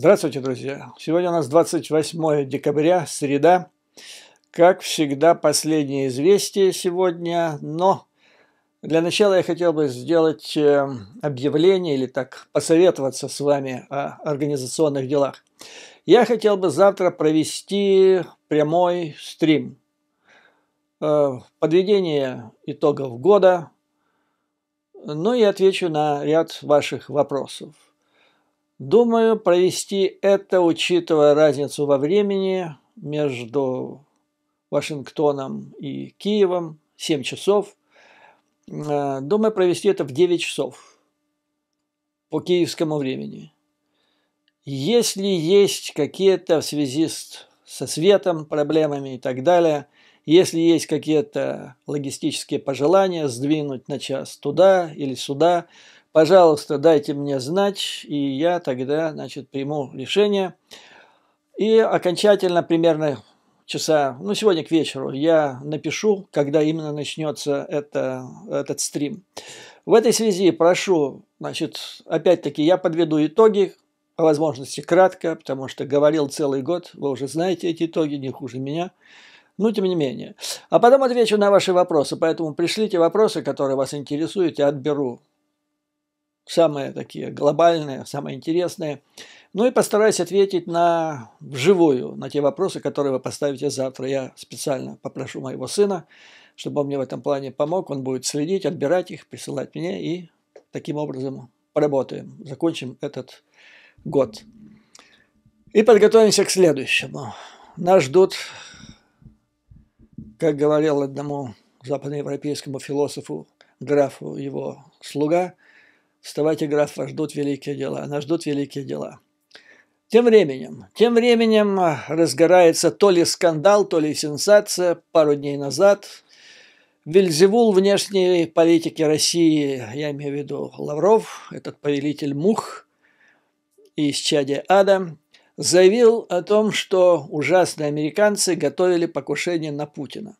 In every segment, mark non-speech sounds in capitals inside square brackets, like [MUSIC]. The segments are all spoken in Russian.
Здравствуйте, друзья! Сегодня у нас 28 декабря, среда. Как всегда, последнее известие сегодня, но для начала я хотел бы сделать э, объявление или так посоветоваться с вами о организационных делах. Я хотел бы завтра провести прямой стрим. Э, подведение итогов года, ну и отвечу на ряд ваших вопросов. Думаю, провести это, учитывая разницу во времени между Вашингтоном и Киевом, 7 часов. Э, думаю, провести это в 9 часов по киевскому времени. Если есть какие-то в связи с, со светом проблемами и так далее, если есть какие-то логистические пожелания сдвинуть на час туда или сюда – пожалуйста, дайте мне знать, и я тогда, значит, приму решение. И окончательно примерно часа, ну, сегодня к вечеру я напишу, когда именно начнется это, этот стрим. В этой связи прошу, значит, опять-таки я подведу итоги, по возможности кратко, потому что говорил целый год, вы уже знаете эти итоги, не хуже меня. Ну, тем не менее. А потом отвечу на ваши вопросы, поэтому пришлите вопросы, которые вас интересуют, и отберу самые такие глобальные, самые интересные. Ну и постараюсь ответить на вживую, на те вопросы, которые вы поставите завтра. Я специально попрошу моего сына, чтобы он мне в этом плане помог. Он будет следить, отбирать их, присылать мне и таким образом поработаем, закончим этот год. И подготовимся к следующему. Нас ждут, как говорил одному западноевропейскому философу, графу его слуга – Вставайте, граф, вас ждут великие дела, нас ждут великие дела. Тем временем, тем временем а, разгорается то ли скандал, то ли сенсация. Пару дней назад Вельзевул внешней политики России, я имею в виду Лавров, этот повелитель мух из чади ада, заявил о том, что ужасные американцы готовили покушение на Путина.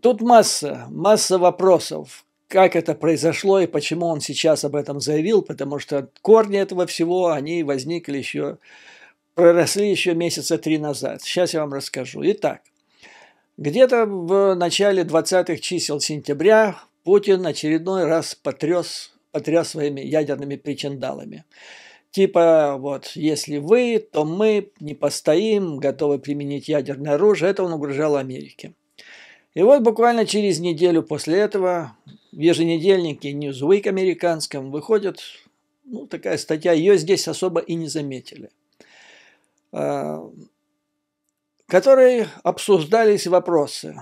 Тут масса, масса вопросов как это произошло и почему он сейчас об этом заявил, потому что корни этого всего, они возникли еще, проросли еще месяца три назад. Сейчас я вам расскажу. Итак, где-то в начале 20-х чисел сентября Путин очередной раз потряс, потряс своими ядерными причиндалами. Типа, вот, если вы, то мы не постоим, готовы применить ядерное оружие. Это он угрожал Америке. И вот буквально через неделю после этого в еженедельнике Newsweek американском выходит ну, такая статья, ее здесь особо и не заметили, в а, которой обсуждались вопросы,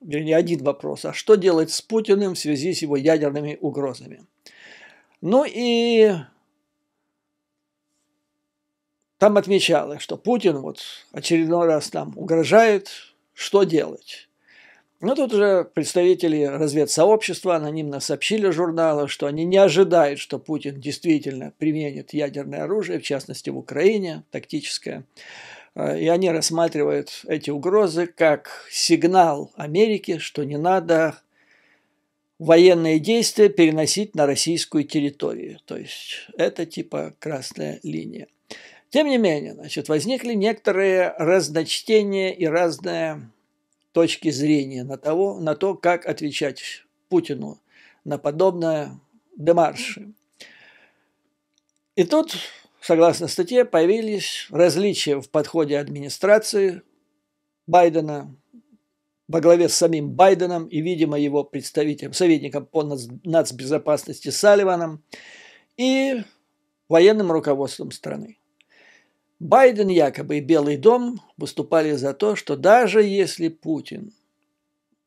вернее, один вопрос, а что делать с Путиным в связи с его ядерными угрозами? Ну и там отмечалось, что Путин вот очередной раз нам угрожает, что делать? Но ну, тут же представители разведсообщества анонимно сообщили журналу, что они не ожидают, что Путин действительно применит ядерное оружие, в частности в Украине, тактическое. Э, и они рассматривают эти угрозы как сигнал Америки, что не надо военные действия переносить на российскую территорию. То есть это типа красная линия. Тем не менее, значит, возникли некоторые разночтения и разные точки зрения на, того, на то, как отвечать Путину на подобное демарши. И тут, согласно статье, появились различия в подходе администрации Байдена во главе с самим Байденом и, видимо, его представителем, советником по нацбезопасности Салливаном и военным руководством страны. Байден якобы и Белый дом выступали за то, что даже если Путин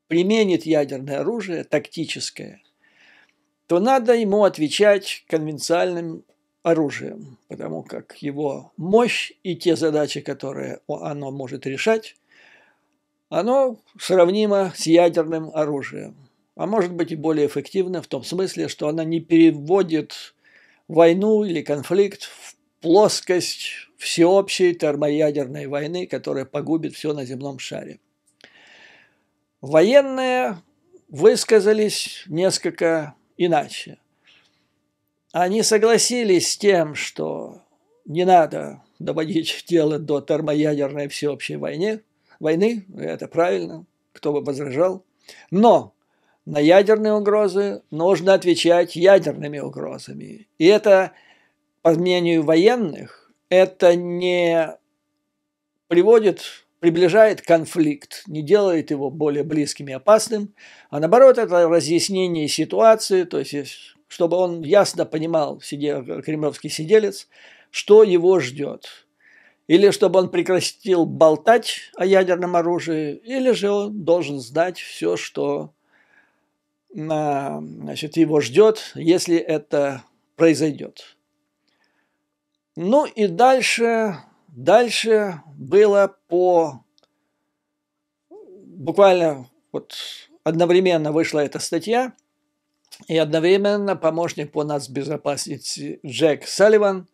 применит ядерное оружие, тактическое, то надо ему отвечать конвенциальным оружием, потому как его мощь и те задачи, которые оно может решать, оно сравнимо с ядерным оружием. А может быть и более эффективно в том смысле, что она не переводит войну или конфликт в плоскость всеобщей термоядерной войны, которая погубит все на земном шаре. Военные высказались несколько иначе. Они согласились с тем, что не надо доводить дело до термоядерной всеобщей войны. Войны, это правильно, кто бы возражал. Но на ядерные угрозы нужно отвечать ядерными угрозами. И это, по мнению военных, это не приводит, приближает конфликт, не делает его более близким и опасным, а наоборот это разъяснение ситуации, то есть чтобы он ясно понимал, сидел, кремлевский сиделец, что его ждет. Или чтобы он прекратил болтать о ядерном оружии, или же он должен знать все, что а, значит, его ждет, если это произойдет. Ну и дальше, дальше было по буквально вот одновременно вышла эта статья, и одновременно помощник по нас безопасности Джек Салливан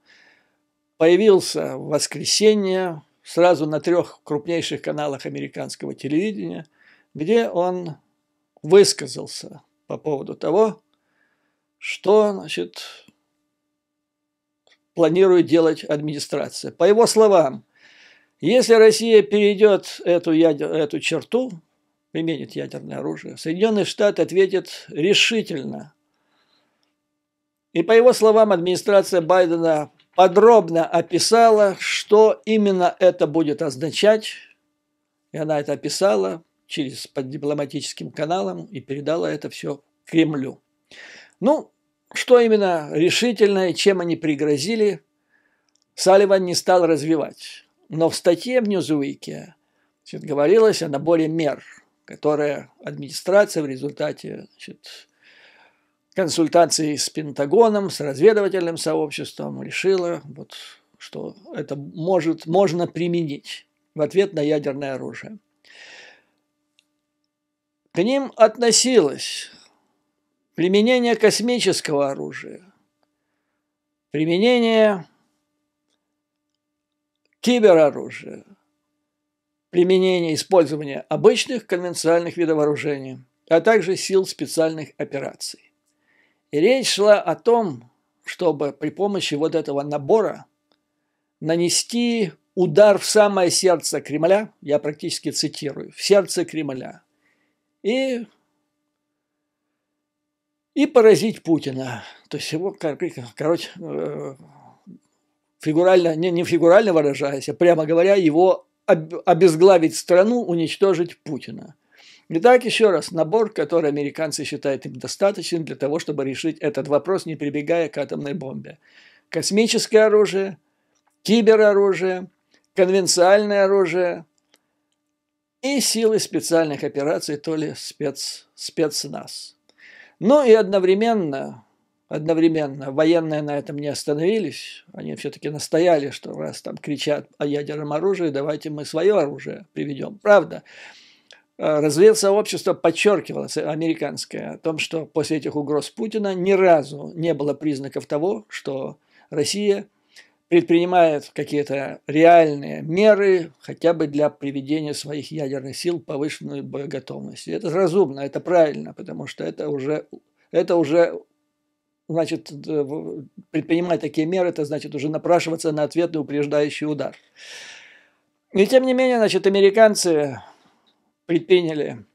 появился в воскресенье сразу на трех крупнейших каналах американского телевидения, где он высказался по поводу того, что значит, планирует делать администрация. По его словам, если Россия перейдет эту, ядер, эту черту, применит ядерное оружие, Соединенные Штаты ответят решительно. И по его словам, администрация Байдена подробно описала, что именно это будет означать. И она это описала через под дипломатическим каналом и передала это все Кремлю. Ну, что именно решительное, чем они пригрозили, Салливан не стал развивать. Но в статье в Ньюзуике значит, говорилось о наборе мер, которые администрация в результате значит, консультаций с Пентагоном, с разведывательным сообществом решила, вот, что это может, можно применить в ответ на ядерное оружие. К ним относилась применение космического оружия, применение кибероружия, применение использования обычных конвенциальных видов вооружения, а также сил специальных операций. И речь шла о том, чтобы при помощи вот этого набора нанести удар в самое сердце Кремля, я практически цитирую, в сердце Кремля, и и поразить Путина. То есть его, короче, э, фигурально, не, не фигурально выражаясь, а прямо говоря, его обезглавить страну, уничтожить Путина. Итак, еще раз, набор, который американцы считают им достаточным для того, чтобы решить этот вопрос, не прибегая к атомной бомбе. Космическое оружие, кибероружие, конвенциальное оружие и силы специальных операций, то ли спец, спецназ. Ну и одновременно, одновременно военные на этом не остановились. Они все-таки настояли, что раз там кричат о ядерном оружии, давайте мы свое оружие приведем. Правда, э, разведсообщество подчеркивало, э, американское, о том, что после этих угроз Путина ни разу не было признаков того, что Россия – предпринимает какие-то реальные меры хотя бы для приведения своих ядерных сил в повышенную боеготовность. И это разумно, это правильно, потому что это уже, это уже значит, предпринимать такие меры, это значит уже напрашиваться на ответный упреждающий удар. И тем не менее, значит, американцы предприняли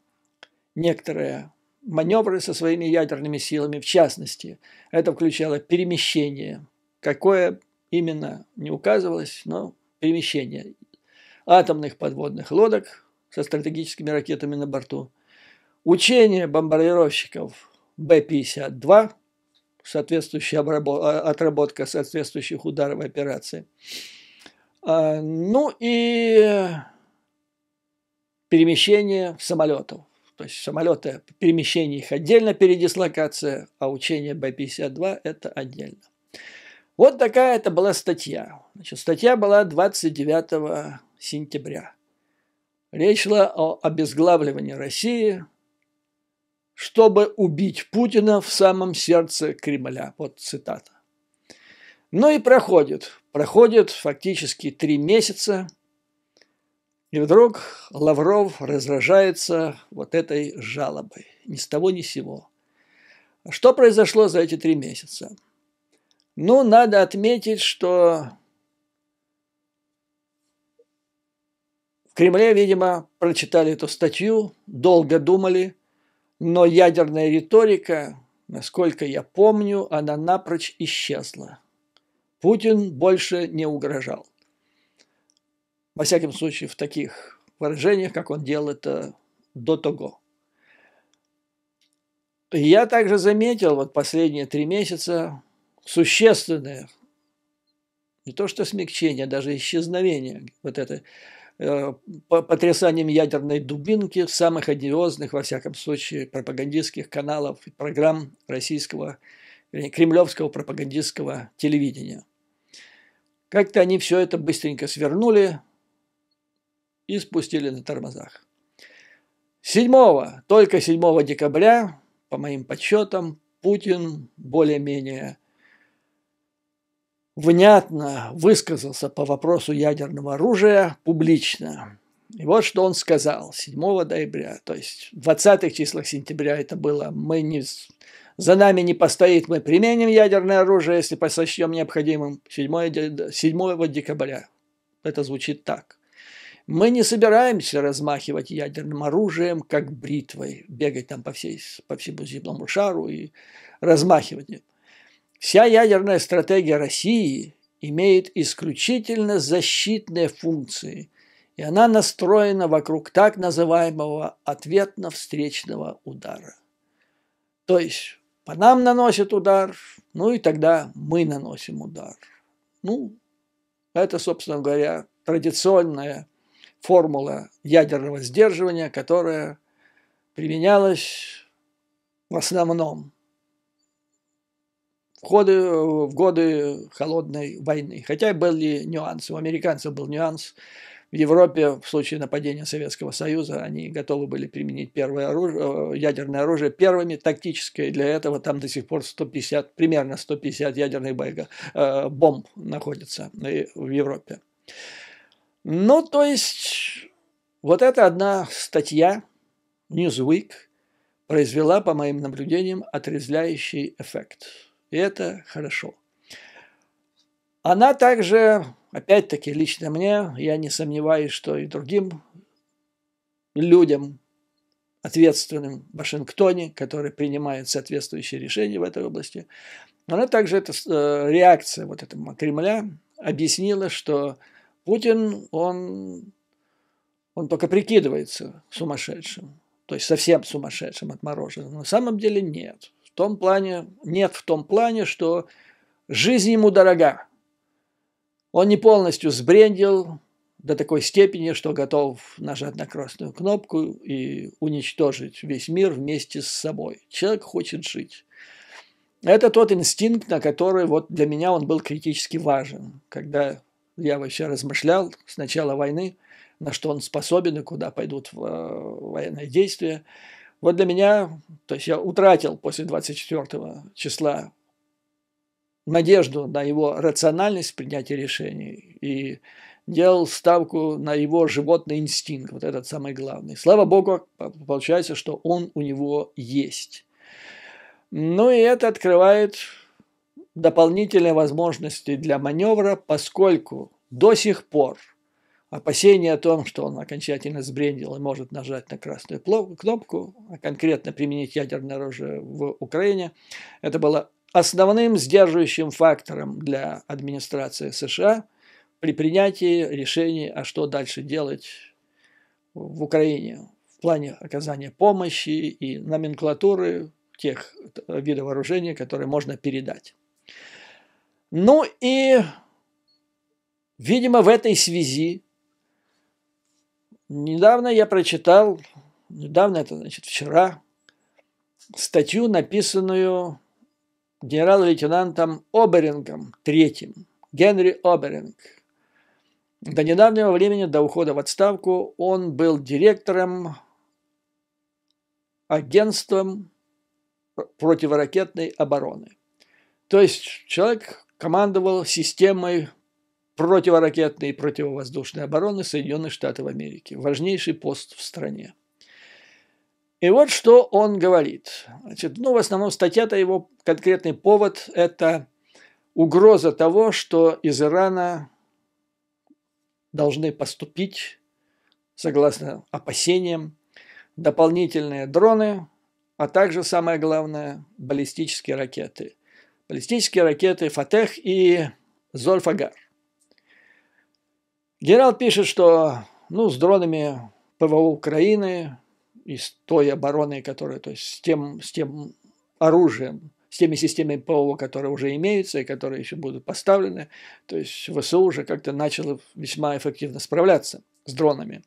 некоторые маневры со своими ядерными силами, в частности, это включало перемещение, какое именно не указывалось, но перемещение атомных подводных лодок со стратегическими ракетами на борту, учение бомбардировщиков Б-52, соответствующая а, отработка соответствующих ударов операции. А, ну и перемещение самолетов. То есть самолеты, перемещение их отдельно, передислокация, а учение Б-52 это отдельно. Вот такая это была статья. Значит, статья была 29 сентября. Речь шла о обезглавливании России, чтобы убить Путина в самом сердце Кремля. Вот цитата. Ну и проходит. Проходит фактически три месяца. И вдруг Лавров раздражается вот этой жалобой. Ни с того, ни с сего. Что произошло за эти три месяца? Ну, надо отметить, что в Кремле, видимо, прочитали эту статью, долго думали, но ядерная риторика, насколько я помню, она напрочь исчезла. Путин больше не угрожал. Во всяком случае, в таких выражениях, как он делал это до того. Я также заметил вот последние три месяца существенное, не то что смягчение, а даже исчезновение вот это э, по потрясанием ядерной дубинки самых одиозных, во всяком случае, пропагандистских каналов и программ российского, кремлевского пропагандистского телевидения. Как-то они все это быстренько свернули и спустили на тормозах. 7, только 7 декабря, по моим подсчетам, Путин более-менее внятно высказался по вопросу ядерного оружия публично. И вот что он сказал 7 ноября, то есть в 20-х числах сентября это было, мы не, за нами не постоит, мы применим ядерное оружие, если посочтем необходимым 7, 7 декабря. Это звучит так. Мы не собираемся размахивать ядерным оружием, как бритвой, бегать там по, всей, по всему земному шару и размахивать. Вся ядерная стратегия России имеет исключительно защитные функции, и она настроена вокруг так называемого ответно-встречного удара. То есть по нам наносит удар, ну и тогда мы наносим удар. Ну, это, собственно говоря, традиционная формула ядерного сдерживания, которая применялась в основном в годы, э, в годы холодной войны. Хотя были нюансы. У американцев был нюанс. В Европе в случае нападения Советского Союза они готовы были применить первое оружие, э, ядерное оружие первыми, тактическое. Для этого там до сих пор 150, примерно 150 ядерных бойго, э, бомб находится э, в Европе. Ну, то есть, вот эта одна статья Newsweek произвела, по моим наблюдениям, отрезляющий эффект. И это хорошо. Она также, опять-таки, лично мне, я не сомневаюсь, что и другим людям, ответственным в Вашингтоне, которые принимают соответствующие решения в этой области, она также, эта э, реакция вот этого Кремля объяснила, что Путин, он, он только прикидывается сумасшедшим, то есть совсем сумасшедшим, отмороженным. На самом деле нет. В том плане, нет в том плане, что жизнь ему дорога. Он не полностью сбрендил до такой степени, что готов нажать на красную кнопку и уничтожить весь мир вместе с собой. Человек хочет жить. Это тот инстинкт, на который вот для меня он был критически важен. Когда я вообще размышлял с начала войны, на что он способен и куда пойдут э, военные действия – вот для меня, то есть я утратил после 24 числа надежду на его рациональность принятия решений и делал ставку на его животный инстинкт, вот этот самый главный. Слава богу, получается, что он у него есть. Ну и это открывает дополнительные возможности для маневра, поскольку до сих пор – Опасение о том, что он окончательно сбрендил и может нажать на красную кнопку, а конкретно применить ядерное оружие в Украине, это было основным сдерживающим фактором для администрации США при принятии решений, а что дальше делать в Украине в плане оказания помощи и номенклатуры тех видов вооружения, которые можно передать. Ну и, видимо, в этой связи Недавно я прочитал, недавно это значит вчера, статью, написанную генерал-лейтенантом Оберингом третьим Генри Оберинг. До недавнего времени, до ухода в отставку, он был директором агентством противоракетной обороны. То есть человек командовал системой противоракетной и противовоздушной обороны Соединенных Штатов Америки. Важнейший пост в стране. И вот что он говорит. Значит, ну, в основном статья-то его конкретный повод – это угроза того, что из Ирана должны поступить, согласно опасениям, дополнительные дроны, а также, самое главное, баллистические ракеты. Баллистические ракеты «Фатех» и «Зольфагар». Генерал пишет, что ну, с дронами ПВО Украины и с той обороны, которая, то есть с тем, с тем оружием, с теми системами ПВО, которые уже имеются и которые еще будут поставлены, то есть ВСУ уже как-то начало весьма эффективно справляться с дронами.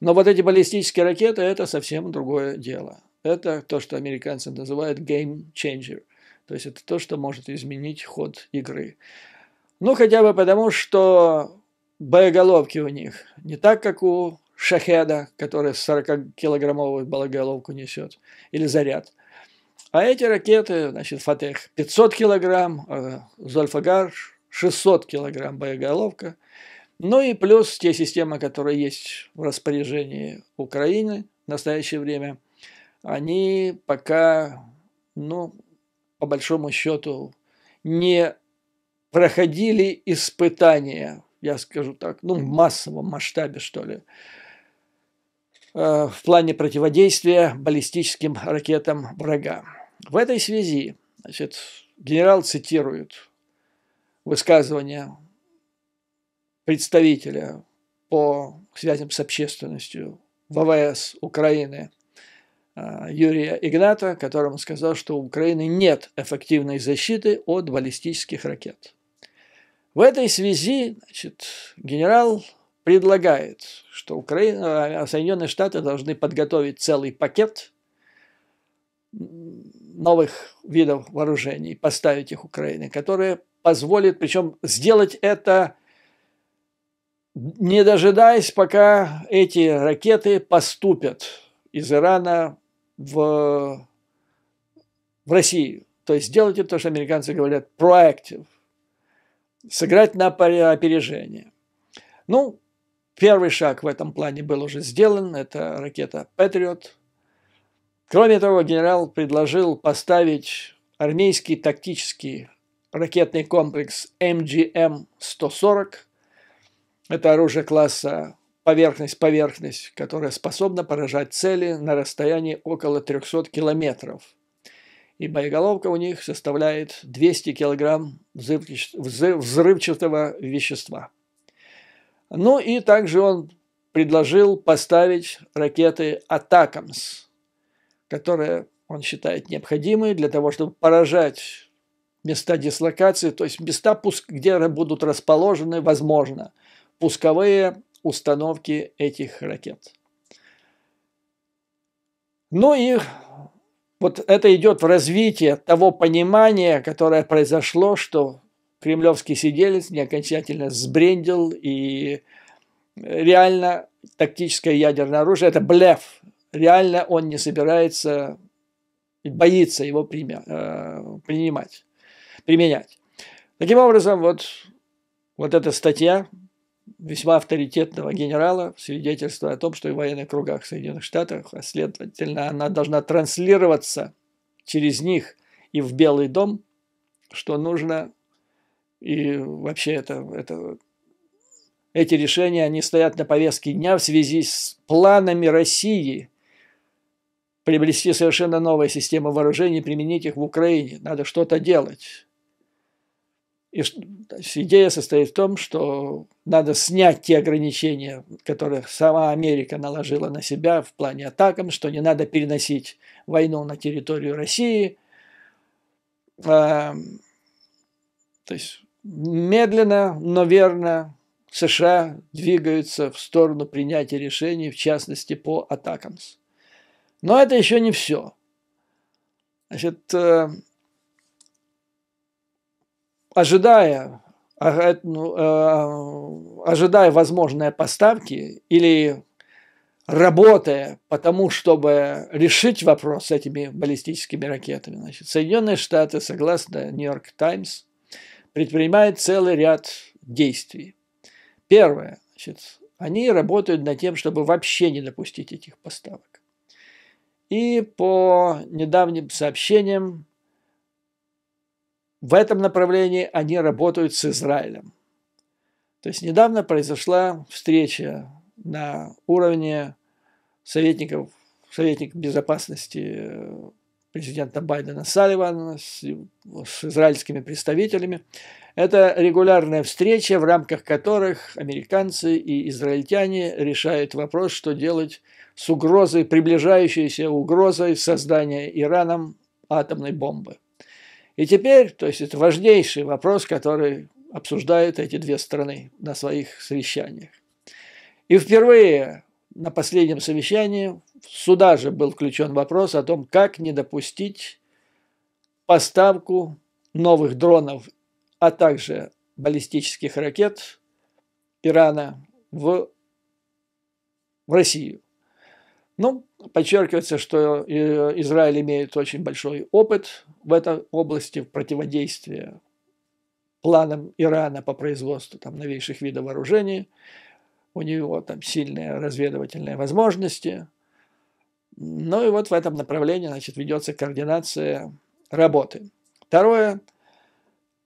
Но вот эти баллистические ракеты – это совсем другое дело. Это то, что американцы называют game changer. То есть это то, что может изменить ход игры. Ну, хотя бы потому, что боеголовки у них не так, как у шахеда, который 40-килограммовую боеголовку несет, или заряд. А эти ракеты, значит, Фатех 500 килограмм, э, Зольфагар 600 килограмм боеголовка. Ну и плюс те системы, которые есть в распоряжении Украины в настоящее время, они пока, ну, по большому счету, не проходили испытания я скажу так, ну, в массовом масштабе, что ли, э, в плане противодействия баллистическим ракетам врага. В этой связи, значит, генерал цитирует высказывание представителя по связям с общественностью ВВС Украины э, Юрия Игната, которому сказал, что у Украины нет эффективной защиты от баллистических ракет. В этой связи значит, генерал предлагает, что Украина, а Соединенные Штаты должны подготовить целый пакет новых видов вооружений, поставить их Украине, которые позволит, причем сделать это не дожидаясь, пока эти ракеты поступят из Ирана в, в Россию. То есть сделать это, то, что американцы говорят, проактив – сыграть на опережение. Ну, первый шаг в этом плане был уже сделан, это ракета «Патриот». Кроме того, генерал предложил поставить армейский тактический ракетный комплекс МГМ-140. Это оружие класса поверхность-поверхность, которое способно поражать цели на расстоянии около 300 километров – и боеголовка у них составляет 200 килограмм взрывчатого вещества. Ну и также он предложил поставить ракеты «Атакамс», которые он считает необходимы для того, чтобы поражать места дислокации, то есть места, где будут расположены, возможно, пусковые установки этих ракет. Ну и вот это идет в развитие того понимания, которое произошло, что кремлевский сиделец не окончательно сбрендил, и реально тактическое ядерное оружие – это блеф. Реально он не собирается, боится его э, принимать, применять. Таким образом, вот, вот эта статья весьма авторитетного генерала, свидетельство о том, что и в военных кругах Соединенных Штатов, а следовательно, она должна транслироваться через них и в Белый дом, что нужно, и вообще это, это, эти решения, они стоят на повестке дня в связи с планами России приобрести совершенно новые системы вооружений применить их в Украине. Надо что-то делать. И идея состоит в том, что надо снять те ограничения, которые сама Америка наложила на себя в плане атакам, что не надо переносить войну на территорию России. Эм, то есть медленно, но верно США двигаются в сторону принятия решений, в частности по атакам. Но это еще не все. Значит, э, ожидая, а, э, ну, э, ожидая возможные поставки или работая по тому, чтобы решить вопрос с этими баллистическими ракетами. Значит, Соединенные Штаты, согласно Нью-Йорк Таймс, предпринимают целый ряд действий. Первое. Значит, они работают над тем, чтобы вообще не допустить этих поставок. И по недавним сообщениям в этом направлении они работают с Израилем. То есть недавно произошла встреча на уровне советников, советник безопасности э, президента Байдена Салливана с, с израильскими представителями. Это регулярная встреча, в рамках которых американцы и израильтяне решают вопрос, что делать с угрозой, приближающейся угрозой создания Ираном атомной бомбы. И теперь, то есть это важнейший вопрос, который обсуждают эти две страны на своих совещаниях. И впервые на последнем совещании сюда же был включен вопрос о том, как не допустить поставку новых дронов, а также баллистических ракет Ирана в, Россию. Ну, подчеркивается, что э, Израиль имеет очень большой опыт в этой области в противодействии планам Ирана по производству там, новейших видов вооружений. У него там сильные разведывательные возможности. Ну и вот в этом направлении значит, ведется координация работы. Второе.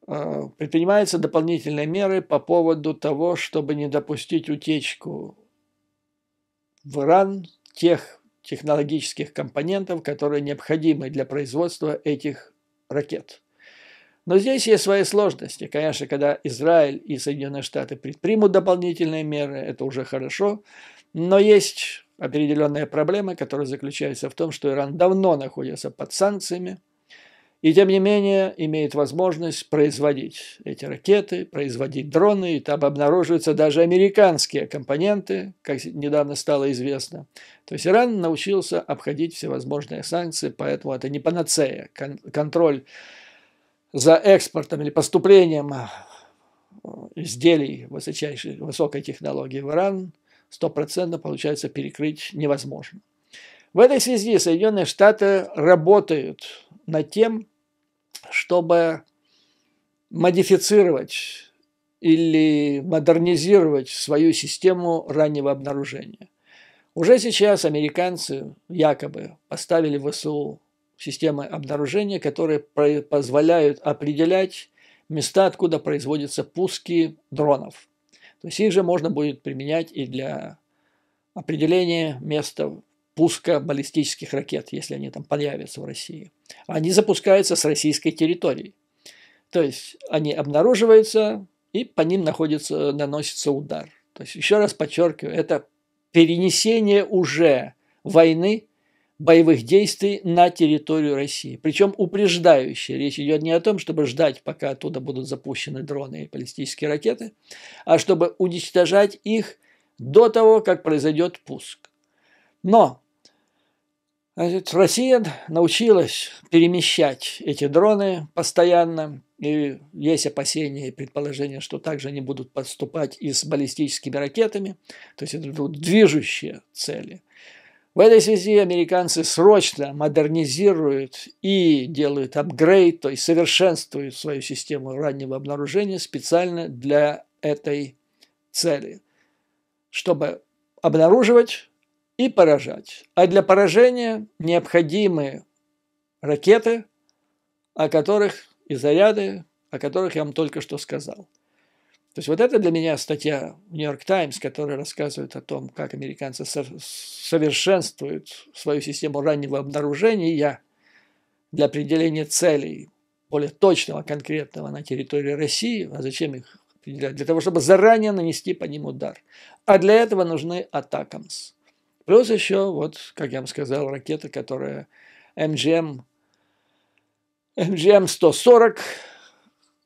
Э, предпринимаются дополнительные меры по поводу того, чтобы не допустить утечку в Иран тех технологических компонентов, которые необходимы для производства этих ракет. Но здесь есть свои сложности. Конечно, когда Израиль и Соединенные Штаты предпримут дополнительные меры, это уже хорошо. Но есть определенная проблема, которая заключается в том, что Иран давно находится под санкциями – и тем не менее имеет возможность производить эти ракеты, производить дроны, и там обнаруживаются даже американские компоненты, как недавно стало известно. То есть Иран научился обходить всевозможные санкции, поэтому это не панацея. Кон- контроль за экспортом или поступлением э, изделий высочайшей, высокой технологии в Иран стопроцентно получается перекрыть невозможно. В этой связи Соединенные Штаты работают над тем, чтобы модифицировать или модернизировать свою систему раннего обнаружения. Уже сейчас американцы якобы поставили в Су системы обнаружения, которые позволяют определять места, откуда производятся пуски дронов. То есть их же можно будет применять и для определения места пуска баллистических ракет, если они там появятся в России. Они запускаются с российской территории. То есть они обнаруживаются, и по ним находится, наносится удар. То есть, еще раз подчеркиваю, это перенесение уже войны, боевых действий на территорию России. Причем упреждающе. Речь идет не о том, чтобы ждать, пока оттуда будут запущены дроны и баллистические ракеты, а чтобы уничтожать их до того, как произойдет пуск. Но Россия научилась перемещать эти дроны постоянно, и есть опасения и предположения, что также они будут поступать и с баллистическими ракетами, то есть это будут движущие цели. В этой связи американцы срочно модернизируют и делают апгрейд, то есть совершенствуют свою систему раннего обнаружения специально для этой цели, чтобы обнаруживать и поражать. А для поражения необходимы ракеты, о которых и заряды, о которых я вам только что сказал. То есть вот это для меня статья в Нью-Йорк Таймс, которая рассказывает о том, как американцы совершенствуют свою систему раннего обнаружения для определения целей более точного, конкретного на территории России. А зачем их определять? Для того, чтобы заранее нанести по ним удар. А для этого нужны атакамс. Плюс еще, вот, как я вам сказал, ракета, которая MGM MGM 140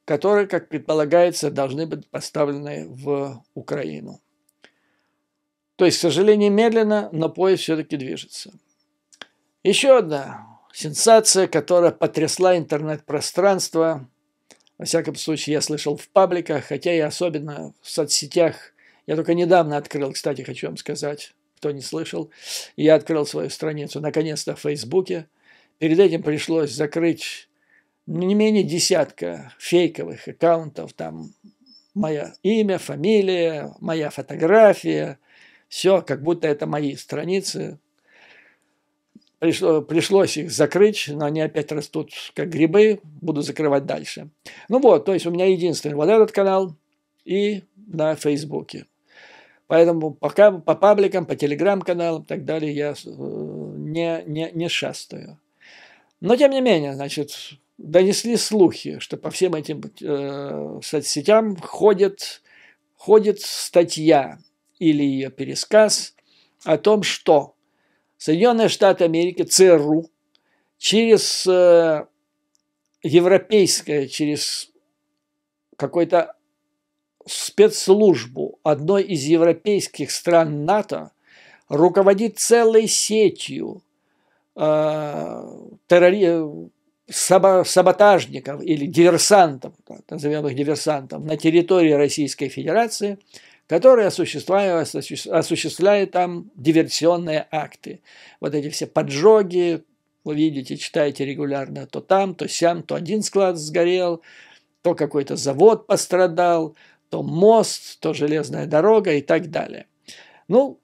которые, как предполагается, должны быть поставлены в Украину. То есть, к сожалению, медленно, но поезд все-таки движется. Еще одна сенсация, которая потрясла интернет-пространство. Во всяком случае, я слышал в пабликах, хотя и особенно в соцсетях. Я только недавно открыл, кстати, хочу вам сказать, кто не слышал. Я открыл свою страницу, наконец-то, в Фейсбуке. Перед этим пришлось закрыть не менее десятка фейковых аккаунтов, там мое имя, фамилия, моя фотография, все, как будто это мои страницы. Пришло, пришлось их закрыть, но они опять растут как грибы, буду закрывать дальше. Ну вот, то есть у меня единственный вот этот канал и на Фейсбуке. Поэтому пока по пабликам, по телеграм-каналам и так далее я э, не, не, не шастаю. Но тем не менее, значит, донесли слухи, что по всем этим э, соцсетям ходит, ходит статья или ее пересказ о том, что Соединенные Штаты Америки, ЦРУ, через э, европейское, через какой-то спецслужбу одной из европейских стран НАТО руководит целой сетью э, террори... саботажников или диверсантов, назовем их диверсантов, на территории Российской Федерации, которые осуществляют, осуществляют там диверсионные акты. Вот эти все поджоги, вы видите, читаете регулярно, то там, то сям, то один склад сгорел, то какой-то завод пострадал, то мост, то железная дорога и так далее. Ну,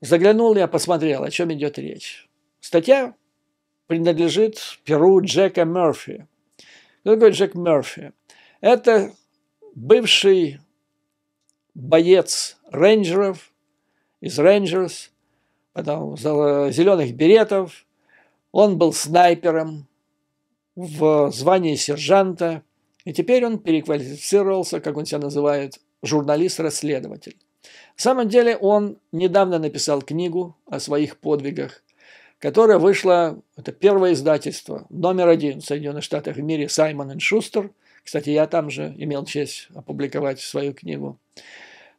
заглянул я, посмотрел, о чем идет речь. Статья принадлежит перу Джека Мерфи. Кто такой Джек Мерфи? Это бывший боец рейнджеров, из рейнджерс, потом зеленых беретов. Он был снайпером в звании сержанта – и теперь он переквалифицировался, как он себя называет, журналист-расследователь. На самом деле он недавно написал книгу о своих подвигах, которая вышла, это первое издательство, номер один в Соединенных Штатах в мире, Саймон и Шустер. Кстати, я там же имел честь опубликовать свою книгу.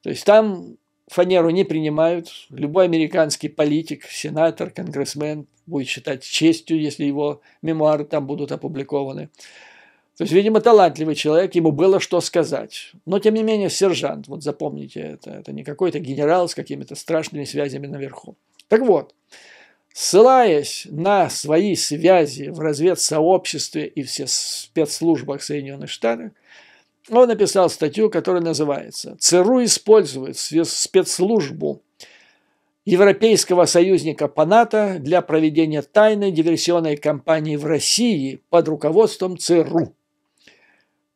То есть там фанеру не принимают. Любой американский политик, сенатор, конгрессмен будет считать честью, если его мемуары там будут опубликованы. То есть, видимо, талантливый человек, ему было что сказать. Но, тем не менее, сержант, вот запомните это, это не какой-то генерал с какими-то страшными связями наверху. Так вот, ссылаясь на свои связи в разведсообществе и все спецслужбах Соединенных Штатов, он написал статью, которая называется «ЦРУ использует спецслужбу европейского союзника по НАТО для проведения тайной диверсионной кампании в России под руководством ЦРУ».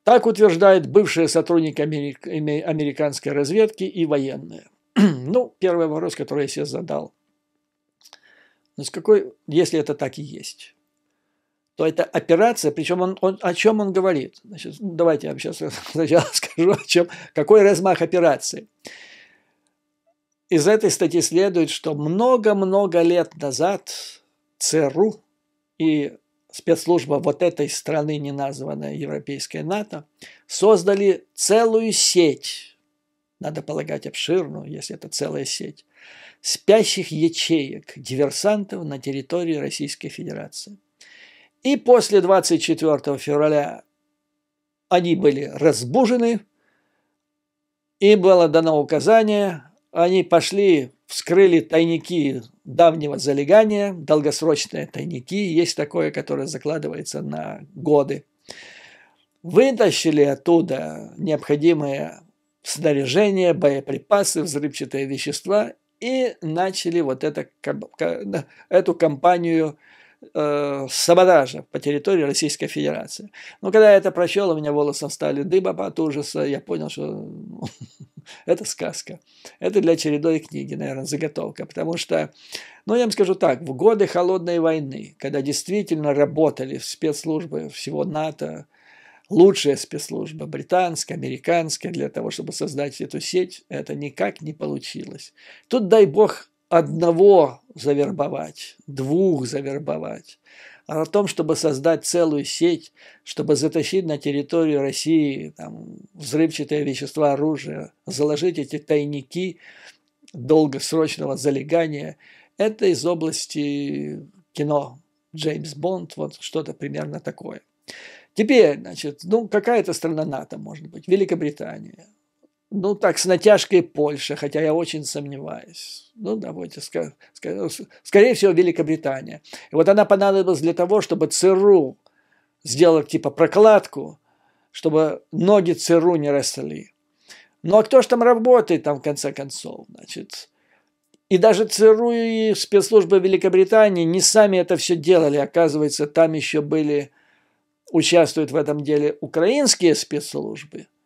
Так утверждает бывший сотрудник америк... американской разведки и военные. [CLEARS THROAT] ну, первый вопрос, который я себе задал. Ну, с какой, если это так и есть, то это операция, причем он, он, о чем он говорит? Значит, ну, давайте я сейчас [LAUGHS] сначала скажу, о чем, какой размах операции. Из этой статьи следует, что много-много лет назад ЦРУ и спецслужба вот этой страны, не названная Европейская НАТО, создали целую сеть, надо полагать обширную, если это целая сеть, спящих ячеек диверсантов на территории Российской Федерации. И после 24 февраля они были разбужены, и было дано указание они пошли, вскрыли тайники давнего залегания, долгосрочные тайники, есть такое, которое закладывается на годы. Вытащили оттуда необходимые снаряжение, боеприпасы, взрывчатые вещества и начали вот это, эту кампанию э, саботажа по территории Российской Федерации. Но когда я это прочел, у меня волосы стали дыбом от ужаса, я понял, что ну, [LAUGHS] это сказка. Это для очередной книги, наверное, заготовка. Потому что, ну, я вам скажу так, в годы Холодной войны, когда действительно работали спецслужбы всего НАТО, лучшая спецслужба, британская, американская, для того, чтобы создать эту сеть, это никак не получилось. Тут, дай бог, одного завербовать, двух завербовать, а о том, чтобы создать целую сеть, чтобы затащить на территорию России там, взрывчатые вещества, оружие, заложить эти тайники долгосрочного залегания, это из области кино Джеймс Бонд, вот что-то примерно такое. Теперь, значит, ну какая-то страна НАТО, может быть, Великобритания, ну, так, с натяжкой Польша, хотя я очень сомневаюсь. Ну, давайте, скорее, скорее всего, Великобритания. И вот она понадобилась для того, чтобы ЦРУ сделал, типа, прокладку, чтобы ноги ЦРУ не росли. Ну, а кто же там работает там, в конце концов, значит? И даже ЦРУ и спецслужбы Великобритании не сами это все делали. Оказывается, там еще были, участвуют в этом деле украинские спецслужбы –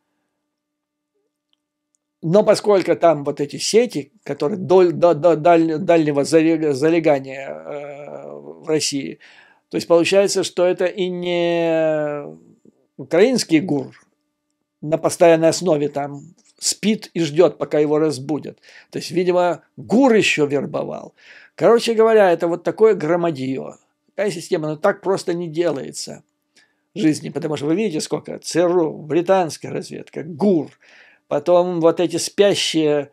но поскольку там вот эти сети, которые до, до, до дальнего залегания э, в России, то есть получается, что это и не украинский ГУР на постоянной основе там спит и ждет, пока его разбудят. То есть, видимо, ГУР еще вербовал. Короче говоря, это вот такое громадье. Такая система, но ну, так просто не делается жизни, потому что вы видите, сколько ЦРУ, британская разведка, ГУР – потом вот эти спящие.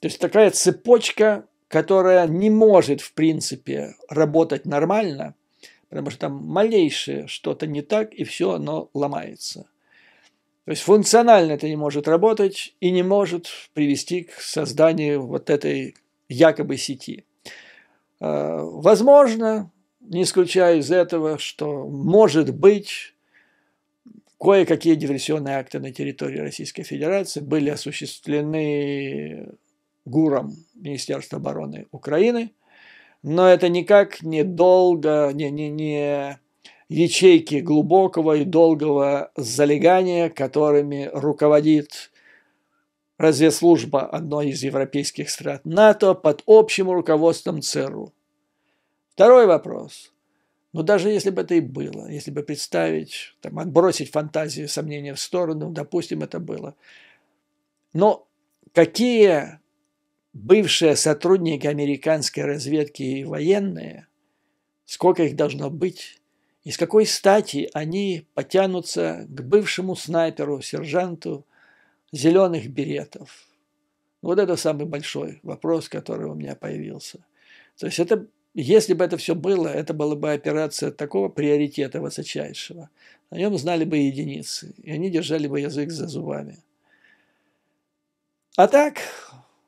То есть такая цепочка, которая не может, в принципе, работать нормально, потому что там малейшее что-то не так, и все оно ломается. То есть функционально это не может работать и не может привести к созданию вот этой якобы сети. А, возможно, не исключая из этого, что может быть Кое-какие диверсионные акты на территории Российской Федерации были осуществлены ГУРом Министерства обороны Украины, но это никак не долго, не, не, не ячейки глубокого и долгого залегания, которыми руководит разведслужба одной из европейских стран НАТО под общим руководством ЦРУ. Второй вопрос – но даже если бы это и было, если бы представить, там, отбросить фантазии, сомнения в сторону, допустим, это было. Но какие бывшие сотрудники американской разведки и военные, сколько их должно быть, из какой стати они потянутся к бывшему снайперу, сержанту зеленых беретов? Вот это самый большой вопрос, который у меня появился. То есть это если бы это все было, это была бы операция такого приоритета высочайшего. О нем знали бы единицы, и они держали бы язык за зубами. А так,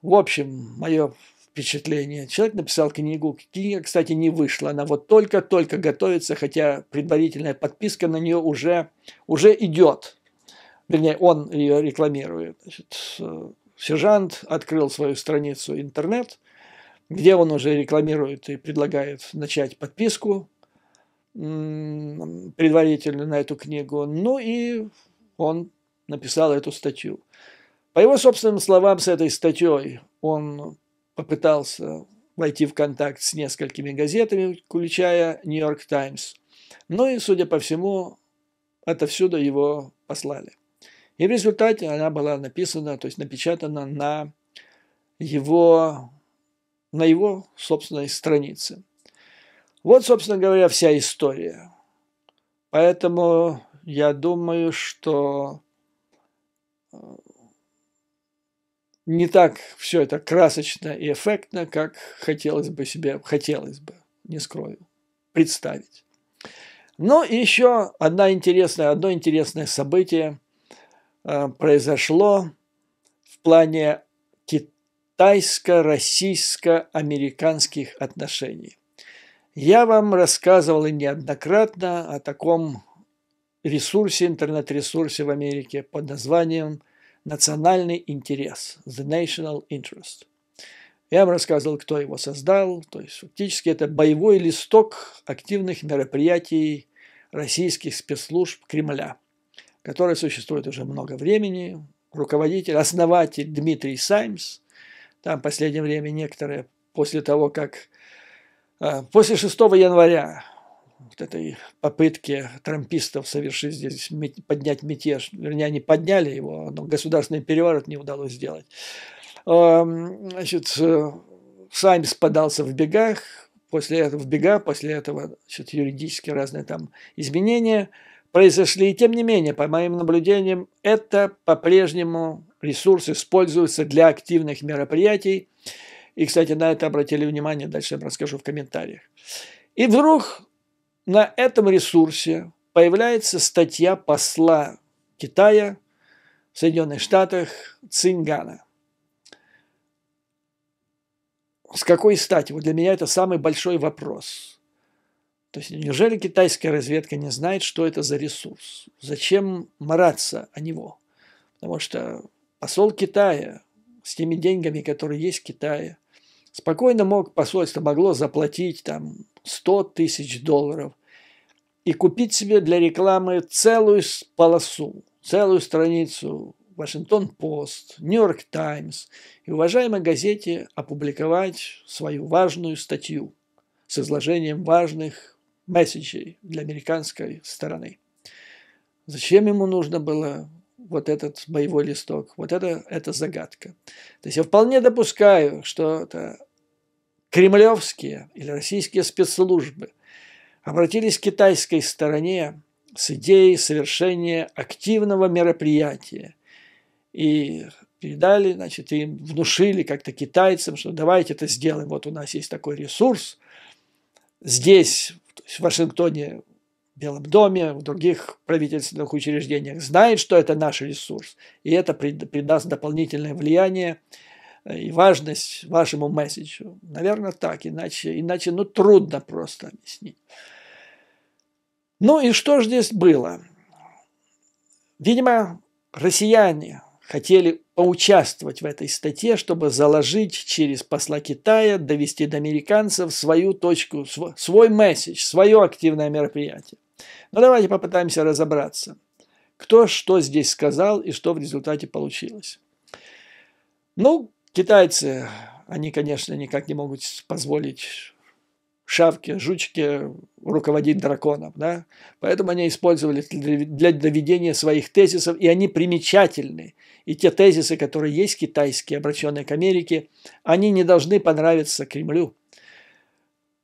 в общем, мое впечатление. Человек написал книгу. Книга, кстати, не вышла. Она вот только-только готовится, хотя предварительная подписка на нее уже, уже идет. Вернее, он ее рекламирует. Значит, э, сержант открыл свою страницу интернет – где он уже рекламирует и предлагает начать подписку предварительно на эту книгу. Ну и он написал эту статью. По его собственным словам, с этой статьей он попытался войти в контакт с несколькими газетами, включая «Нью-Йорк Таймс». Ну и, судя по всему, отовсюду его послали. И в результате она была написана, то есть напечатана на его на его собственной странице. Вот, собственно говоря, вся история. Поэтому я думаю, что э, не так все это красочно и эффектно, как хотелось бы себе, хотелось бы, не скрою, представить. Ну и еще одна интересная, одно интересное событие э, произошло в плане тайско российско американских отношений. Я вам рассказывал и неоднократно о таком ресурсе, интернет-ресурсе в Америке под названием «Национальный интерес» – «The National Interest». Я вам рассказывал, кто его создал. То есть фактически это боевой листок активных мероприятий российских спецслужб Кремля, который существует уже много времени. Руководитель, основатель Дмитрий Саймс – там в последнее время некоторые после того, как а, после 6 января вот этой попытки трампистов совершить здесь, поднять мятеж, вернее, они подняли его, но государственный переворот не удалось сделать. Значит, э, сами спадался в бегах, после этого в бега, после этого значит, юридически разные там изменения – произошли. И тем не менее, по моим наблюдениям, это по-прежнему ресурс используется для активных мероприятий. И, кстати, на это обратили внимание, дальше я вам расскажу в комментариях. И вдруг на этом ресурсе появляется статья посла Китая в Соединенных Штатах Цингана. С какой стати? Вот для меня это самый большой вопрос – то есть неужели китайская разведка не знает, что это за ресурс? Зачем мораться о него? Потому что посол Китая с теми деньгами, которые есть в Китае, спокойно мог, посольство могло заплатить там 100 тысяч долларов и купить себе для рекламы целую полосу, целую страницу Вашингтон-Пост, Нью-Йорк Таймс и уважаемой газете опубликовать свою важную статью с изложением важных месседжей для американской стороны. Зачем ему нужно было вот этот боевой листок? Вот это, это загадка. То есть я вполне допускаю, что это кремлевские или российские спецслужбы обратились к китайской стороне с идеей совершения активного мероприятия и передали, значит, им внушили как-то китайцам, что давайте это сделаем, вот у нас есть такой ресурс, здесь в Вашингтоне, в Белом доме, в других правительственных учреждениях знает, что это наш ресурс. И это придаст дополнительное влияние э, и важность вашему месседжу. Наверное, так, иначе, иначе ну, трудно просто объяснить. Ну и что же здесь было? Видимо, россияне хотели поучаствовать в этой статье, чтобы заложить через посла Китая, довести до американцев свою точку, свой месседж, свое активное мероприятие. Но ну, давайте попытаемся разобраться, кто что здесь сказал и что в результате получилось. Ну, китайцы, они, конечно, никак не могут позволить шавке, жучке руководить драконом. Да? Поэтому они использовали для доведения своих тезисов, и они примечательны. И те тезисы, которые есть китайские, обращенные к Америке, они не должны понравиться Кремлю.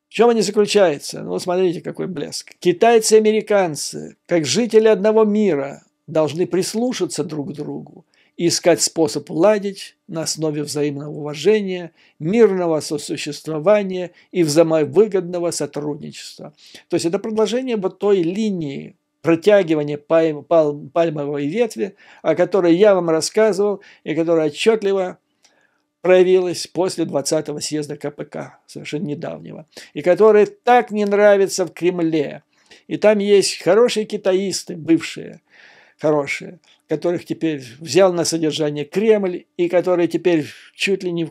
В чем они заключаются? Ну, смотрите, какой блеск. Китайцы и американцы, как жители одного мира, должны прислушаться друг к другу искать способ ладить на основе взаимного уважения, мирного сосуществования и взаимовыгодного сотрудничества. То есть это продолжение вот той линии, протягивания пальм, пальм, пальмовой ветви, о которой я вам рассказывал и которая отчетливо проявилась после 20-го съезда КПК, совершенно недавнего, и которая так не нравится в Кремле. И там есть хорошие китаисты, бывшие, хорошие – которых теперь взял на содержание Кремль и которые теперь чуть ли не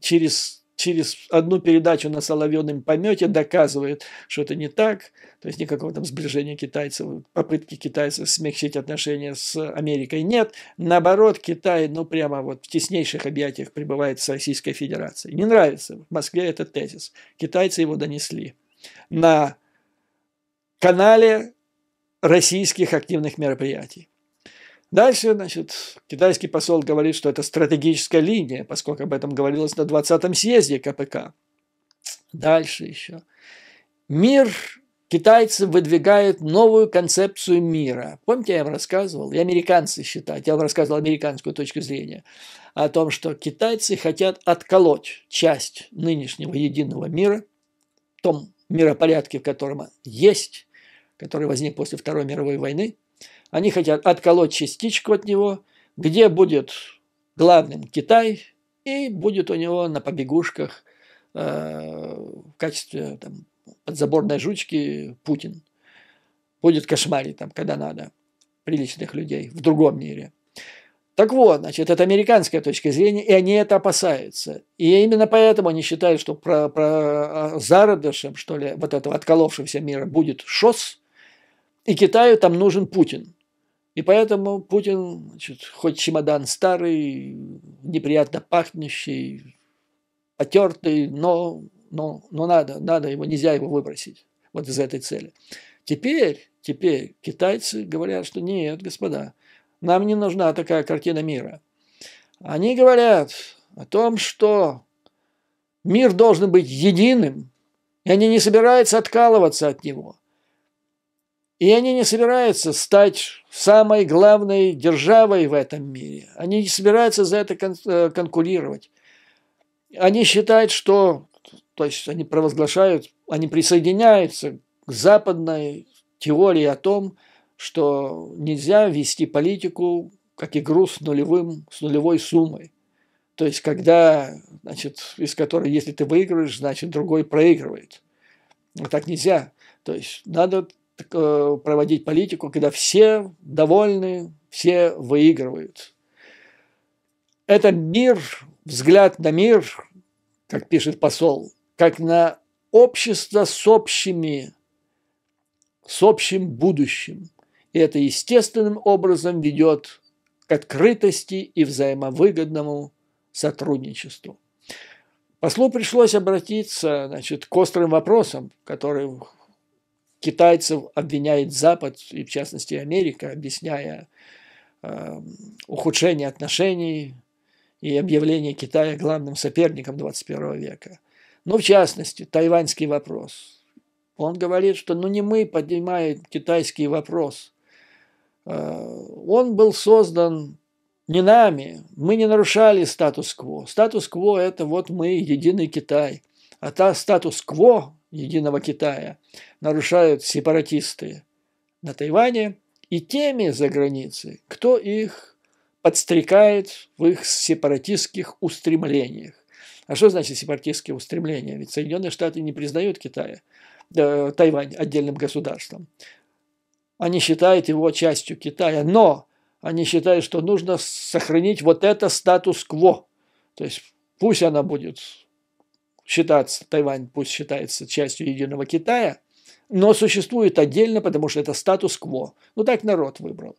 через, через одну передачу на Соловьевном помете доказывают, что это не так, то есть никакого там сближения китайцев, попытки китайцев смягчить отношения с Америкой нет. Наоборот, Китай, ну прямо вот в теснейших объятиях пребывает с Российской Федерацией. Не нравится в Москве этот тезис. Китайцы его донесли на канале российских активных мероприятий. Дальше, значит, китайский посол говорит, что это стратегическая линия, поскольку об этом говорилось на 20-м съезде КПК. Дальше еще. Мир китайцы выдвигают новую концепцию мира. Помните, я вам рассказывал, и американцы считают, я вам рассказывал американскую точку зрения, о том, что китайцы хотят отколоть часть нынешнего единого мира, в том миропорядке, в котором есть, который возник после Второй мировой войны – они хотят отколоть частичку от него, где будет главным Китай, и будет у него на побегушках э, в качестве там, подзаборной жучки Путин. Будет кошмарить там, когда надо, приличных людей в другом мире. Так вот, значит, это американская точка зрения, и они это опасаются. И именно поэтому они считают, что про, про а, зародышем, что ли, вот этого отколовшегося мира будет ШОС, и Китаю там нужен Путин. И поэтому Путин, значит, хоть чемодан старый, неприятно пахнущий, потертый, но, но, но надо, надо его, нельзя его выбросить вот из этой цели. Теперь, теперь китайцы говорят, что нет, господа, нам не нужна такая картина мира. Они говорят о том, что мир должен быть единым, и они не собираются откалываться от него. И они не собираются стать самой главной державой в этом мире. Они не собираются за это кон- э, конкурировать. Они считают, что, то есть они провозглашают, они присоединяются к западной теории о том, что нельзя вести политику как игру с, нулевым, с нулевой суммой. То есть, когда, значит, из которой, если ты выигрываешь, значит, другой проигрывает. А так нельзя. То есть, надо Э, проводить политику, когда все довольны, все выигрывают. Это мир, взгляд на мир, как пишет посол, как на общество с общими, с общим будущим. И это естественным образом ведет к открытости и взаимовыгодному сотрудничеству. Послу пришлось обратиться значит, к острым вопросам, которые китайцев обвиняет Запад, и в частности Америка, объясняя э, ухудшение отношений и объявление Китая главным соперником 21 века. Ну, в частности, тайваньский вопрос. Он говорит, что ну не мы поднимаем китайский вопрос. Э, он был создан не нами, мы не нарушали статус-кво. Статус-кво – это вот мы, единый Китай. А та статус-кво, единого Китая нарушают сепаратисты на Тайване и теми за границей, кто их подстрекает в их сепаратистских устремлениях. А что значит сепаратистские устремления? Ведь Соединенные Штаты не признают Китая, э, Тайвань отдельным государством. Они считают его частью Китая, но они считают, что нужно сохранить вот это статус-кво. То есть пусть она будет считаться, Тайвань пусть считается частью единого Китая, но существует отдельно, потому что это статус-кво. Ну так народ выбрал.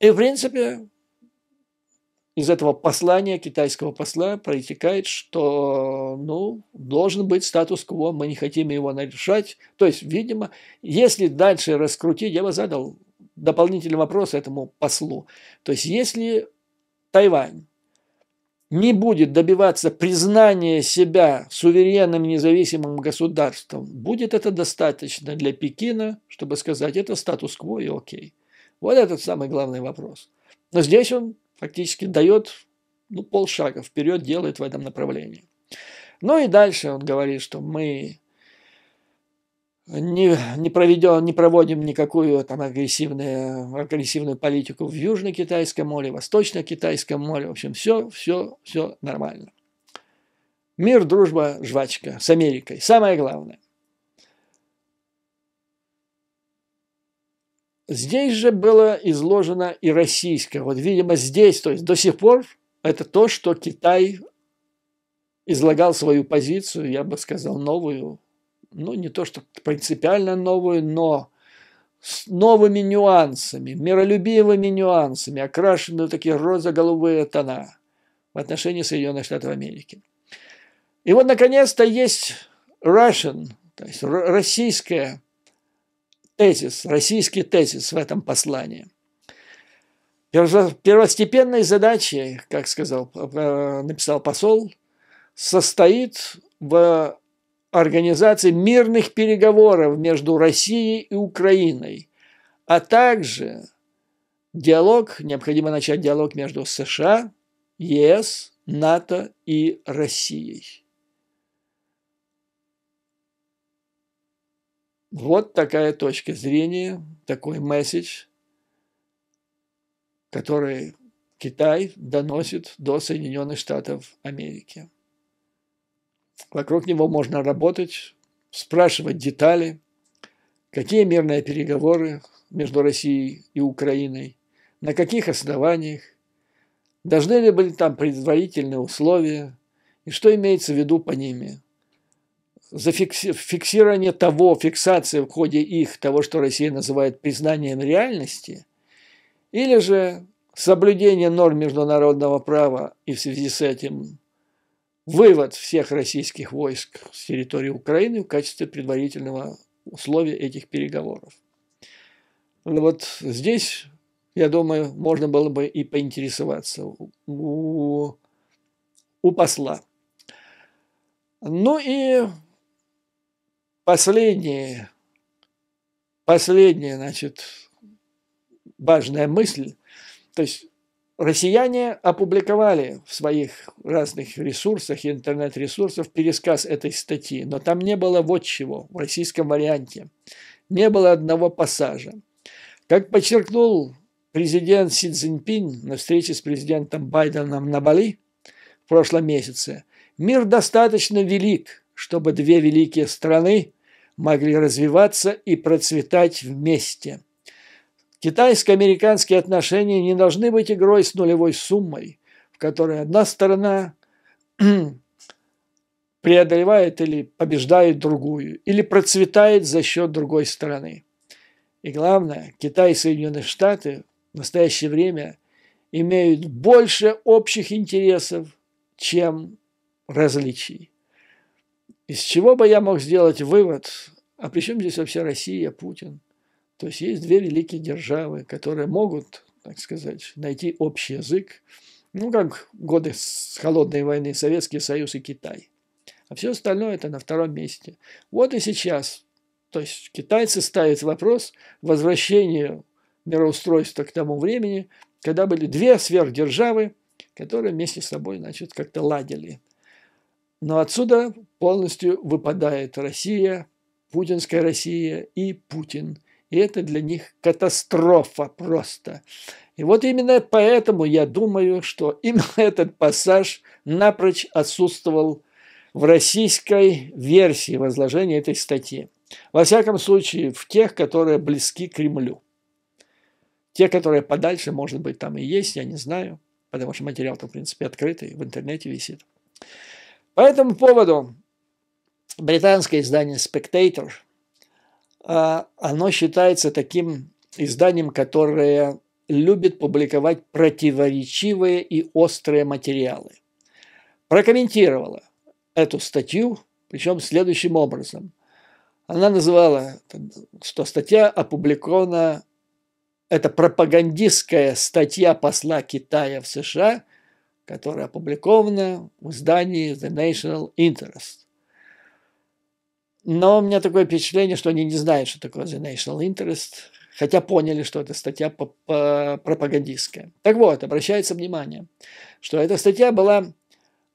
И в принципе из этого послания китайского посла протекает, что ну, должен быть статус-кво, мы не хотим его нарушать. То есть, видимо, если дальше раскрутить, я бы задал дополнительный вопрос этому послу. То есть, если Тайвань не будет добиваться признания себя суверенным независимым государством, будет это достаточно для Пекина, чтобы сказать, это статус-кво и окей. Вот этот самый главный вопрос. Но здесь он фактически дает ну, полшага вперед, делает в этом направлении. Ну и дальше он говорит, что мы не, не, проведем, не проводим никакую там агрессивную, агрессивную политику в Южно-Китайском море, Восточно-Китайском море. В общем, все, все, все нормально. Мир, дружба, жвачка с Америкой. Самое главное. Здесь же было изложено и российское. Вот, видимо, здесь, то есть до сих пор, это то, что Китай излагал свою позицию, я бы сказал, новую, ну не то что принципиально новую, но с новыми нюансами, миролюбивыми нюансами, окрашенными в такие розоголовые тона в отношении Соединенных Штатов Америки. И вот, наконец-то, есть Russian, то есть российская тезис, российский тезис в этом послании. Первостепенной задачей, как сказал, э, написал посол, состоит в организации мирных переговоров между Россией и Украиной, а также диалог, необходимо начать диалог между США, ЕС, НАТО и Россией. Вот такая точка зрения, такой месседж, который Китай доносит до Соединенных Штатов Америки. Вокруг него можно работать, спрашивать детали, какие мирные переговоры между Россией и Украиной, на каких основаниях, должны ли были там предварительные условия и что имеется в виду по ними. Зафиксирование Зафикси того, фиксация в ходе их, того, что Россия называет признанием реальности, или же соблюдение норм международного права и в связи с этим вывод всех российских войск с территории Украины в качестве предварительного условия этих переговоров. Ну вот здесь, я думаю, можно было бы и поинтересоваться у, у посла. Ну и последнее, последняя, значит, важная мысль. То есть Россияне опубликовали в своих разных ресурсах, интернет-ресурсах пересказ этой статьи, но там не было вот чего в российском варианте. Не было одного пассажа. Как подчеркнул президент Си Цзиньпин на встрече с президентом Байденом на Бали в прошлом месяце, мир достаточно велик, чтобы две великие страны могли развиваться и процветать вместе – Китайско-американские отношения не должны быть игрой с нулевой суммой, в которой одна сторона [CLEARS THROAT] преодолевает или побеждает другую, или процветает за счет другой страны. И главное, Китай и Соединенные Штаты в настоящее время имеют больше общих интересов, чем различий. Из чего бы я мог сделать вывод, а при чем здесь вообще Россия, Путин – то есть есть две великие державы, которые могут, так сказать, найти общий язык. Ну, как годы с холодной войны Советский Союз и Китай. А все остальное это на втором месте. Вот и сейчас. То есть китайцы ставят вопрос возвращения мироустройства к тому времени, когда были две сверхдержавы, которые вместе с собой значит, как-то ладили. Но отсюда полностью выпадает Россия, путинская Россия и Путин – и это для них катастрофа просто. И вот именно поэтому я думаю, что именно [LAUGHS] этот пассаж напрочь отсутствовал в российской версии возложения этой статьи. Во всяком случае, в тех, которые близки к Кремлю. Те, которые подальше, может быть, там и есть, я не знаю, потому что материал-то, в принципе, открытый, в интернете висит. По этому поводу британское издание Spectator – а, оно считается таким изданием, которое любит публиковать противоречивые и острые материалы. Прокомментировала эту статью, причем следующим образом. Она называла, что статья опубликована, это пропагандистская статья посла Китая в США, которая опубликована в издании The National Interest. Но у меня такое впечатление, что они не знают, что такое The National Interest, хотя поняли, что это статья пропагандистская. Так вот, обращается внимание, что эта статья была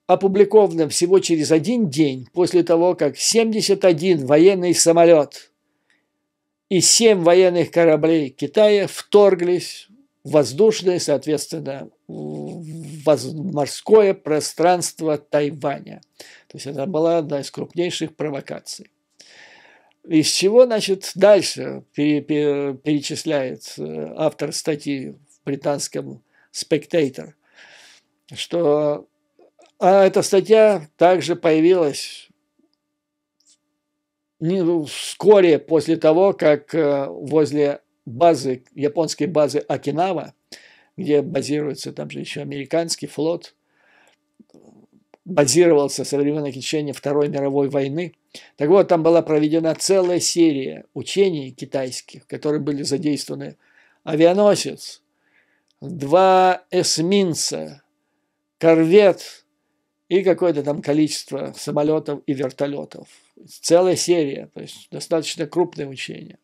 опубликована всего через один день после того, как 71 военный самолет и 7 военных кораблей Китая вторглись в воздушное, соответственно, в морское пространство Тайваня. То есть это была одна из крупнейших провокаций. Из чего, значит, дальше перечисляет э, автор статьи в британском Spectator, что а эта статья также появилась не, ну, вскоре после того, как э, возле базы, японской базы Окинава, где базируется там же еще американский флот, базировался со времен окончания Второй мировой войны – так вот, там была проведена целая серия учений китайских, которые были задействованы. Авианосец, два эсминца, корвет и какое-то там количество самолетов и вертолетов. Целая серия, то есть достаточно крупное учение.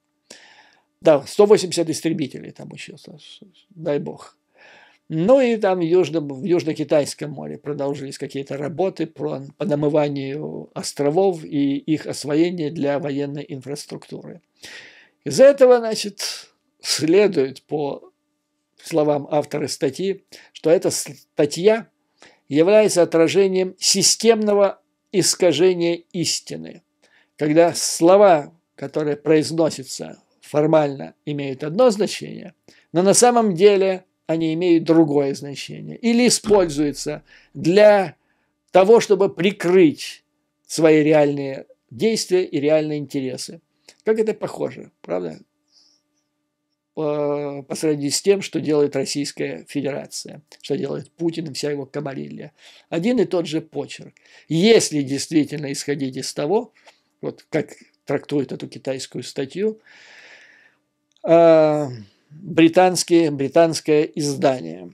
Да, 180 истребителей там учился, дай бог. Ну и там в, Южном, в Южно-Китайском море продолжились какие-то работы про, по намыванию островов и их освоение для военной инфраструктуры. Из этого, значит, следует по словам автора статьи, что эта статья является отражением системного искажения истины, когда слова, которые произносятся формально, имеют одно значение, но на самом деле – они имеют другое значение. Или используются для того, чтобы прикрыть свои реальные действия и реальные интересы. Как это похоже, правда? По, по сравнению с тем, что делает Российская Федерация, что делает Путин и вся его комарилья. Один и тот же почерк. Если действительно исходить из того, вот как трактует эту китайскую статью, э британские, британское издание.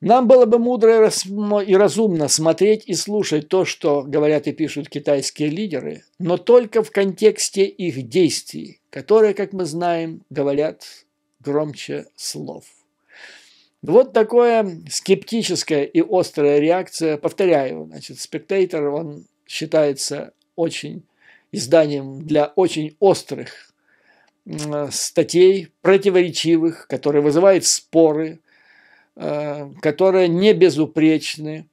Нам было бы мудро и разумно смотреть и слушать то, что говорят и пишут китайские лидеры, но только в контексте их действий, которые, как мы знаем, говорят громче слов. Вот такое скептическая и острая реакция. Повторяю, значит, «Спектейтор» он считается очень изданием для очень острых статей противоречивых, которые вызывают споры, э, которые не безупречны.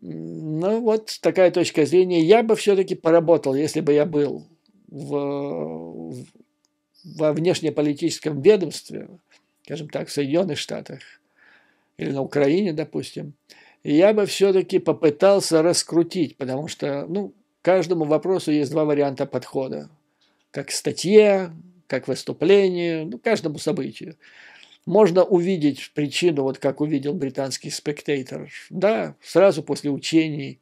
Ну, вот такая точка зрения. Я бы все-таки поработал, если бы я был в, во внешнеполитическом ведомстве, скажем так, в Соединенных Штатах или на Украине, допустим, я бы все-таки попытался раскрутить, потому что ну, каждому вопросу есть два варианта подхода. Как статья как выступлению, ну, каждому событию. Можно увидеть причину, вот как увидел британский спектейтор. Да, сразу после учений,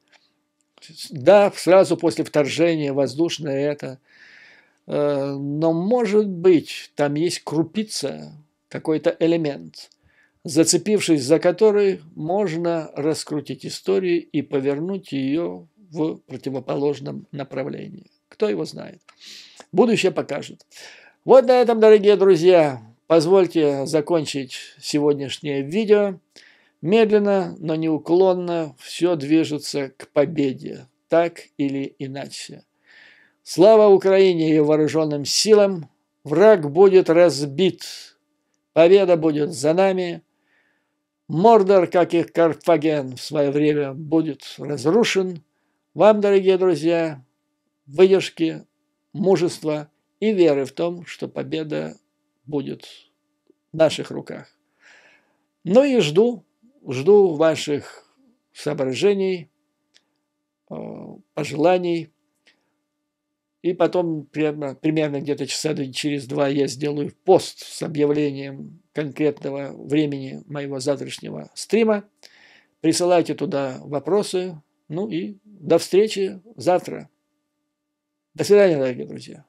да, сразу после вторжения воздушное это. Э, но, может быть, там есть крупица, какой-то элемент, зацепившись за который, можно раскрутить историю и повернуть ее в противоположном направлении. Кто его знает? Будущее покажет. Вот на этом, дорогие друзья, позвольте закончить сегодняшнее видео. Медленно, но неуклонно все движется к победе, так или иначе. Слава Украине и вооруженным силам! Враг будет разбит, победа будет за нами. Мордор, как и Карфаген в свое время, будет разрушен. Вам, дорогие друзья, выдержки, мужества – и веры в том, что победа будет в наших руках. Ну и жду, жду ваших соображений, э, пожеланий. И потом примерно, примерно где-то часа через два я сделаю пост с объявлением конкретного времени моего завтрашнего стрима. Присылайте туда вопросы. Ну и до встречи завтра. До свидания, дорогие друзья.